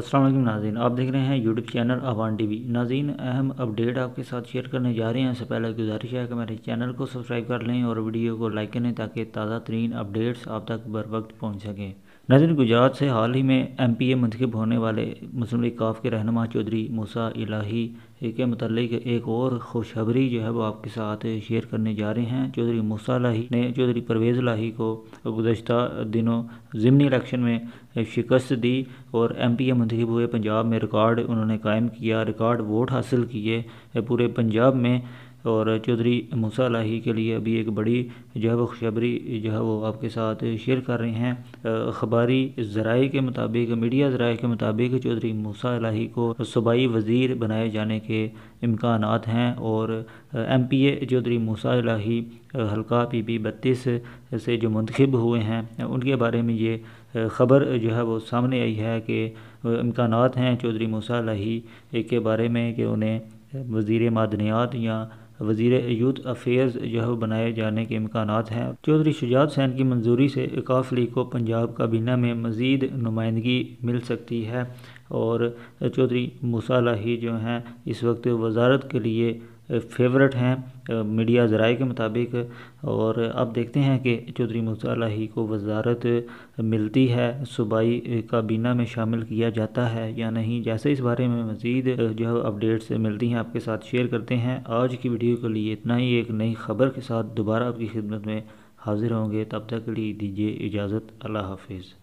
असलम नाजीन आप देख रहे हैं यूट्यूब चैनल अवान वी नाजीन अहम अपडेट आपके साथ शेयर करने जा रहे हैं इससे पहले गुजारिश है कि मेरे चैनल को सब्सक्राइब कर लें और वीडियो को लाइक करें ताकि ताज़ा तरीन अपडेट्स आप तक बर वक्त पहुँच सकें नाजीन गुजरात से हाल ही में एम पी ए मंतखब होने वाले मुस्लिम लीग काफ के रहनमा चौधरी मूसा इलाही के मतलब एक और खुशखबरी जो है वो आपके साथ शेयर करने जा रहे हैं चौधरी मूसा लाही ने चौधरी परवेज़ लाही को गुजशत दिनों ज़मनी इलेक्शन में शिकस्त दी और एम पी ए मुंतब हुए पंजाब में रिकॉर्ड उन्होंने कायम किया रिकॉर्ड वोट हासिल किए पूरे पंजाब में और चौधरी मूसा लाही के लिए अभी एक बड़ी जो है वो खुशबरी जो है वो आपके साथ शेयर कर रहे हैं अखबारी ज़राए के मुताबिक मीडिया ज़राए के मुताबिक चौधरी मूसा लाही को सूबाई वज़ीर बनाए जाने के इम्कान हैं और M P A Chaudhry Moosa Elahi हल्का पी पी बत्तीस से जो मंतखब हुए हैं उनके बारे में ये ख़बर जो है वो सामने आई है कि इम्कान हैं चौधरी मूसा लाही के बारे में कि उन्हें वजीर मादनियात या वजीर यूथ अफेयर्स जो है बनाए जाने के इम्कान हैं चौधरी शुजात सैन की मंजूरी से इकाफ लीग को पंजाब काबीना में मज़ीद नुमाइंदगी मिल सकती है और चौधरी मुसाला ही जो हैं इस वक्त वजारत के लिए फेवरेट हैं मीडिया ज़राए के मुताबिक और अब देखते हैं कि चौधरी ही को वजारत मिलती है सूबाई काबीना में शामिल किया जाता है या नहीं जैसे इस बारे में मज़ीद जो अपडेट्स मिलती हैं आपके साथ शेयर करते हैं आज की वीडियो के लिए इतना ही एक नई खबर के साथ दोबारा आपकी खिदमत में हाजिर होंगे तब तक के लिए दीजिए इजाज़त अल्लाह हाफिज़